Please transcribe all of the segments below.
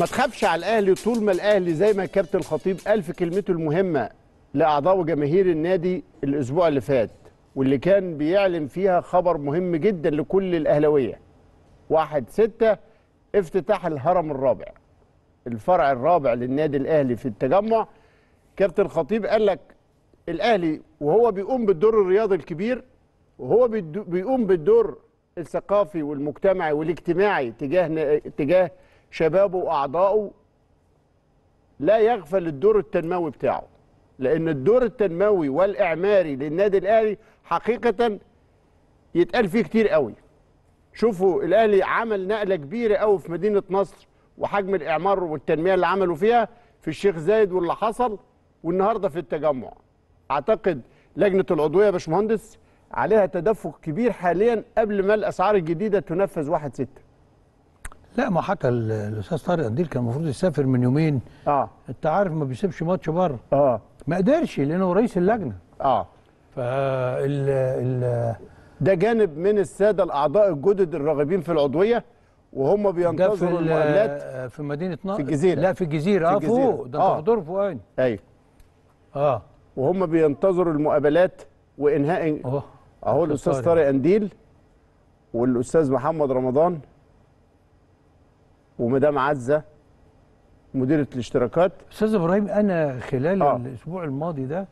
ما تخافش على الاهلي طول ما الاهلي زي ما الكابتن الخطيب قال في كلمته المهمه لاعضاء وجماهير النادي الاسبوع اللي فات واللي كان بيعلن فيها خبر مهم جدا لكل الاهلاويه واحد ستة افتتاح الهرم الرابع الفرع الرابع للنادي الاهلي في التجمع كابتن الخطيب قال لك الاهلي وهو بيقوم بالدور الرياضي الكبير وهو بيقوم بالدور الثقافي والمجتمعي والاجتماعي تجاه تجاه شبابه وأعضائه لا يغفل الدور التنموي بتاعه لأن الدور التنموي والإعماري للنادي الأهلي حقيقة يتقال فيه كتير قوي شوفوا الأهلي عمل نقلة كبيرة قوي في مدينة نصر وحجم الإعمار والتنمية اللي عملوا فيها في الشيخ زايد واللي حصل والنهارده في التجمع أعتقد لجنة العضوية يا باشمهندس عليها تدفق كبير حاليا قبل ما الأسعار الجديدة تنفذ 1 6 لا ما حكى الاستاذ طارق قنديل كان المفروض يسافر من يومين اه انت عارف ما بيسيبش ماتش بره اه ما قدرش لانه رئيس اللجنه اه فال ال ده جانب من الساده الاعضاء الجدد الراغبين في العضويه وهم بينتظروا المقابلات في مدينه نار في الجزيره لا في الجزيره اه فوق ده آه. في فوق فوقاني ايوه اه وهم بينتظروا المقابلات وانهاء اهو الاستاذ طارق قنديل والاستاذ محمد رمضان ومدام عزه مديره الاشتراكات استاذ ابراهيم انا خلال آه. الاسبوع الماضي ده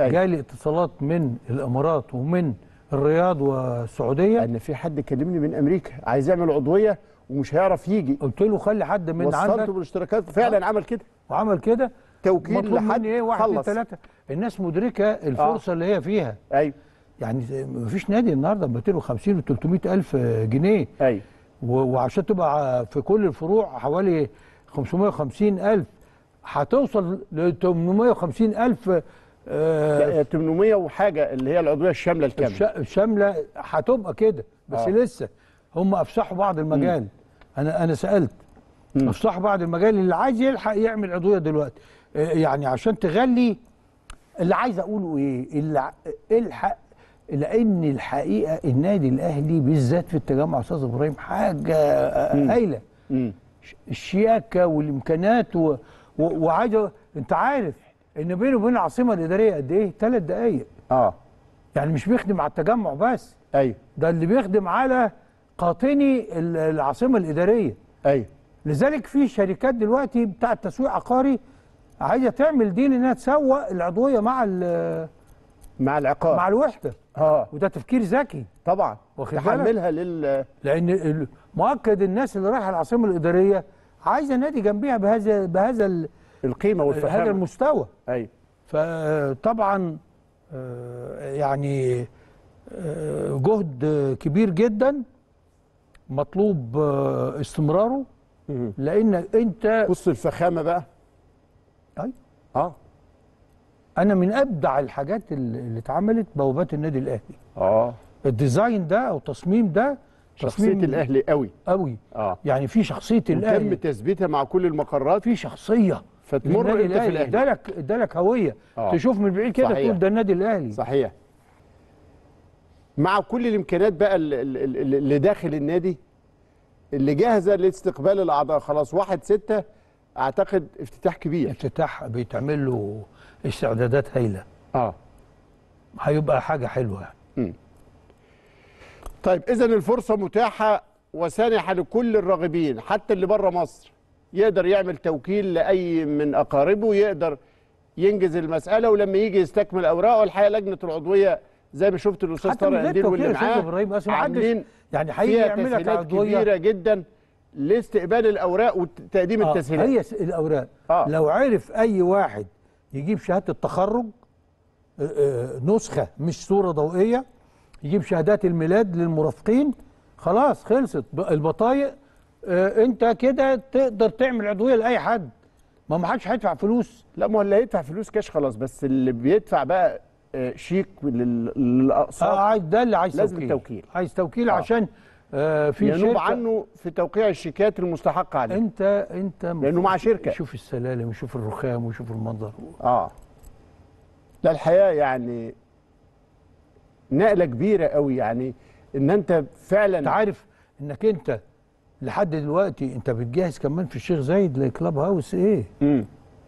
أيوة. جالي اتصالات من الامارات ومن الرياض والسعوديه ان في حد كلمني من امريكا عايز يعمل عضويه ومش هيعرف يجي قلت له خلي حد من عندك وصلته بالاشتراكات فعلا عمل كده وعمل كده توكيل لحد ايه واحد خلص. ثلاثة الناس مدركه الفرصه آه. اللي هي فيها ايوه يعني مفيش نادي النهارده ب 250 و 300 الف جنيه ايوه وعشان تبقى في كل الفروع حوالي 550 ألف هتوصل ل 850 ألف آه 800 آه، وحاجة اللي هي العضوية الشاملة الكاملة الشاملة هتبقى كده بس آه. لسه هم أفسحوا بعض المجال م. أنا أنا سألت م. أفسحوا بعض المجال اللي عايز يلحق يعمل عضوية دلوقتي آه، يعني عشان تغلي اللي عايز أقوله إيه اللي الحق لان الحقيقه النادي الاهلي بالذات في التجمع استاذ ابراهيم حاجه هايله الشياكه والامكانات و... و... وعايز انت عارف ان بينه وبين العاصمه الاداريه قد ايه؟ ثلاث دقائق اه يعني مش بيخدم على التجمع بس ايوه ده اللي بيخدم على قاطني العاصمه الاداريه ايوه لذلك في شركات دلوقتي بتاع تسويق عقاري عايزه تعمل دي لانها تسوق العضويه مع مع العقار مع الوحده اه وده تفكير ذكي طبعا تحملها لل لان مؤكد الناس اللي رايحه العاصمه الاداريه عايزه نادي جنبيها بهذا بهذا القيمه والفخامه هذا المستوى ايوه فطبعا آه، يعني آه، جهد كبير جدا مطلوب آه، استمراره لان انت بص الفخامه بقى ايوه اه انا من ابدع الحاجات اللي اتعملت بوابات النادي الاهلي اه الديزاين ده او التصميم ده شخصية الأهلي قوي قوي اه يعني في شخصية الأهلي تم تثبيتها مع كل المقرات في شخصية فتمر انت في الأهلي ادالك ادالك هوية آه. تشوف من بعيد كده تقول ده النادي الأهلي صحيح مع كل الإمكانيات بقى اللي داخل النادي اللي جاهزة لاستقبال الأعضاء خلاص واحد ستة أعتقد افتتاح كبير افتتاح بيتعمل له استعدادات هايله اه هيبقى حاجه حلوه يعني طيب اذا الفرصه متاحه وسانحه لكل الراغبين حتى اللي بره مصر يقدر يعمل توكيل لاي من اقاربه يقدر ينجز المساله ولما يجي يستكمل اوراقه الحقيقه لجنه العضويه زي ما شفت الاستاذ طارق قدير واللي معاه عاملين يعني فيها تسهيلات كبيره جدا لاستقبال الاوراق وتقديم آه التسهيلات هي الأوراق آه. لو عرف أي واحد يجيب شهاده التخرج آه، آه، نسخه مش صوره ضوئيه يجيب شهادات الميلاد للمرافقين خلاص خلصت البطايق آه، انت كده تقدر تعمل عضويه لاي حد ما ما حدش هيدفع فلوس لا ما هو اللي هيدفع فلوس كاش خلاص بس اللي بيدفع بقى شيك للاقساط اه ده اللي عايز لازم توكيل, عايز توكيل آه. عشان آه في ينوب شركة عنه في توقيع الشيكات المستحقه عليه انت انت لانه مع شركه شوف السلالم وشوف الرخام وشوف المنظر اه لا الحقيقه يعني نقله كبيره قوي يعني ان انت فعلا انت عارف انك انت لحد دلوقتي انت بتجهز كمان في الشيخ زايد لكلاب هاوس ايه امم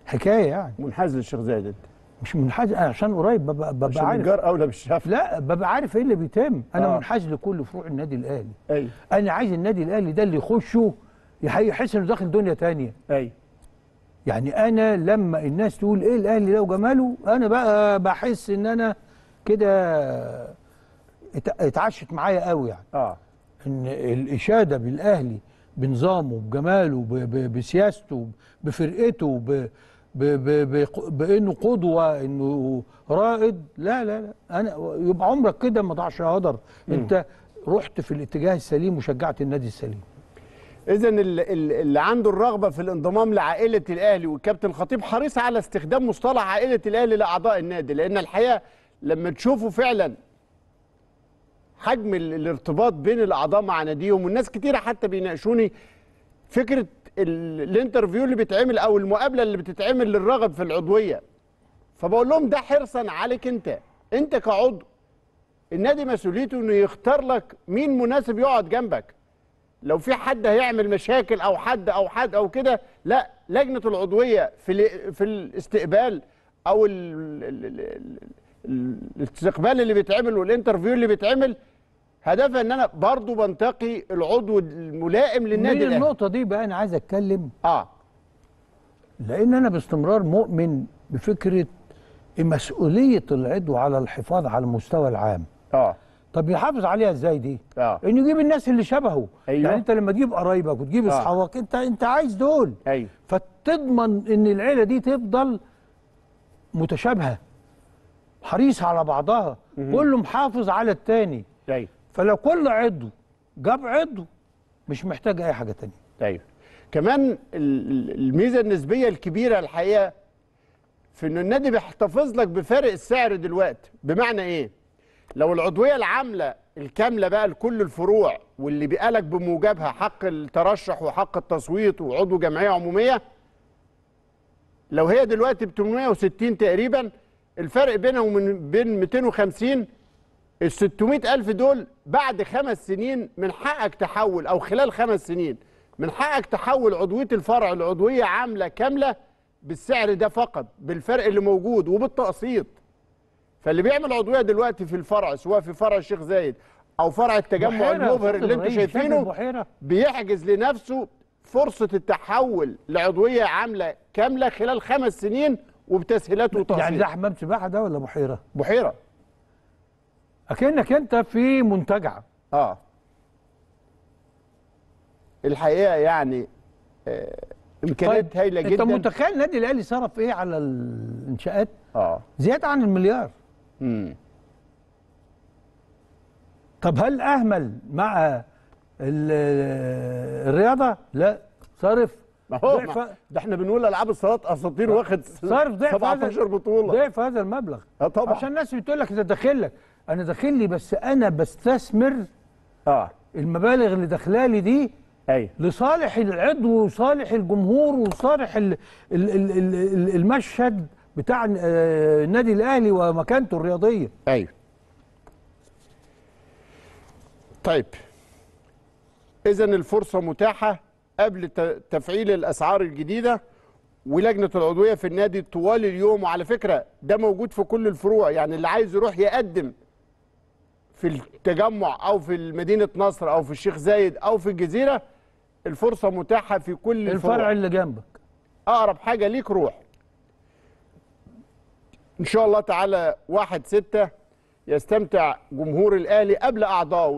حكايه يعني منحاز للشيخ زايد انت مش منحاز عشان قريب ببقى, ببقى عشان عارف الجار اولى بالشاف لا ببقى عارف ايه اللي بيتم انا آه. منحاز لكل فروع النادي الاهلي ايوه انا عايز النادي الاهلي ده اللي يخشه يحس انه داخل دنيا ثانيه ايوه يعني انا لما الناس تقول ايه الاهلي ده وجماله انا بقى بحس ان انا كده اتعشت معايا قوي يعني اه ان الاشاده بالاهلي بنظامه بجماله بسياسته بفرقته بانه قدوه انه رائد لا لا لا انا يبقى عمرك كده ما ضاعش هدر انت رحت في الاتجاه السليم وشجعت النادي السليم اذا اللي عنده الرغبه في الانضمام لعائله الاهلي والكابتن خطيب حريص على استخدام مصطلح عائله الاهلي لاعضاء النادي لان الحقيقه لما تشوفوا فعلا حجم الارتباط بين الاعضاء مع ناديهم والناس كتيره حتى بيناقشوني فكره الانترفيو اللي بيتعمل او المقابله اللي بتتعمل للرغب في العضويه فبقول لهم ده حرصا عليك انت انت كعضو النادي مسؤوليته انه يختار لك مين مناسب يقعد جنبك لو في حد هيعمل مشاكل او حد او حد او كده لا لجنه العضويه في في الاستقبال او الاستقبال اللي بيتعمل والانترفيو اللي بيتعمل هدفها ان انا برضه بنتقي العضو الملائم للنادي الاهلي النقطه دي بقى انا عايز اتكلم اه لان انا باستمرار مؤمن بفكره مسؤوليه العضو على الحفاظ على المستوى العام اه طب يحافظ عليها ازاي دي؟ اه انه يجيب الناس اللي شبهه أيوة. يعني انت لما تجيب قرايبك وتجيب آه. اصحابك آه. انت انت عايز دول ايوه فتضمن ان العيله دي تفضل متشابهه حريصه على بعضها كله محافظ على الثاني ايوه فلو كل عضو جاب عضو مش محتاج اي حاجه تانية ايوه كمان الميزه النسبيه الكبيره الحقيقه في ان النادي بيحتفظ لك بفارق السعر دلوقتي بمعنى ايه لو العضويه العامله الكامله بقى لكل الفروع واللي بيقالك بموجبها حق الترشح وحق التصويت وعضو جمعيه عموميه لو هي دلوقتي ب 860 تقريبا الفرق بينها وبين 250 ال 600000 دول بعد خمس سنين من حقك تحول او خلال خمس سنين من حقك تحول عضويه الفرع لعضويه عامله كامله بالسعر ده فقط بالفرق اللي موجود وبالتقسيط فاللي بيعمل عضويه دلوقتي في الفرع سواء في فرع الشيخ زايد او فرع التجمع المبهر اللي انتم شايفينه بيحجز لنفسه فرصه التحول لعضويه عامله كامله خلال خمس سنين وبتسهيلات يعني وتقسيط يعني ده حمام سباحه ده ولا بحيره؟ بحيره اكنك انت في منتجع اه الحقيقه يعني آه، امكانيات طيب هايله جدا انت متخيل النادي الاهلي صرف ايه على الانشاءات؟ اه زياده عن المليار امم طب هل اهمل مع الرياضه؟ لا صرف ما هو ما ده احنا بنقول العاب الصالات اساطير واخد صرف ضعف 17 بطوله ضعف هذا المبلغ اه طبعا عشان الناس بتقول لك ده داخل لك انا داخل لي بس انا بستثمر اه المبالغ اللي داخله لي دي أي. أيوة. لصالح العضو وصالح الجمهور وصالح الـ الـ الـ الـ المشهد بتاع آه، النادي الاهلي ومكانته الرياضيه ايوه طيب اذا الفرصه متاحه قبل تفعيل الاسعار الجديده ولجنه العضويه في النادي طوال اليوم وعلى فكره ده موجود في كل الفروع يعني اللي عايز يروح يقدم في التجمع او في مدينه نصر او في الشيخ زايد او في الجزيره الفرصه متاحه في كل الفرع الفرق. اللي جنبك اقرب حاجه ليك روح ان شاء الله تعالى واحد ستة يستمتع جمهور الاهلي قبل اعضائه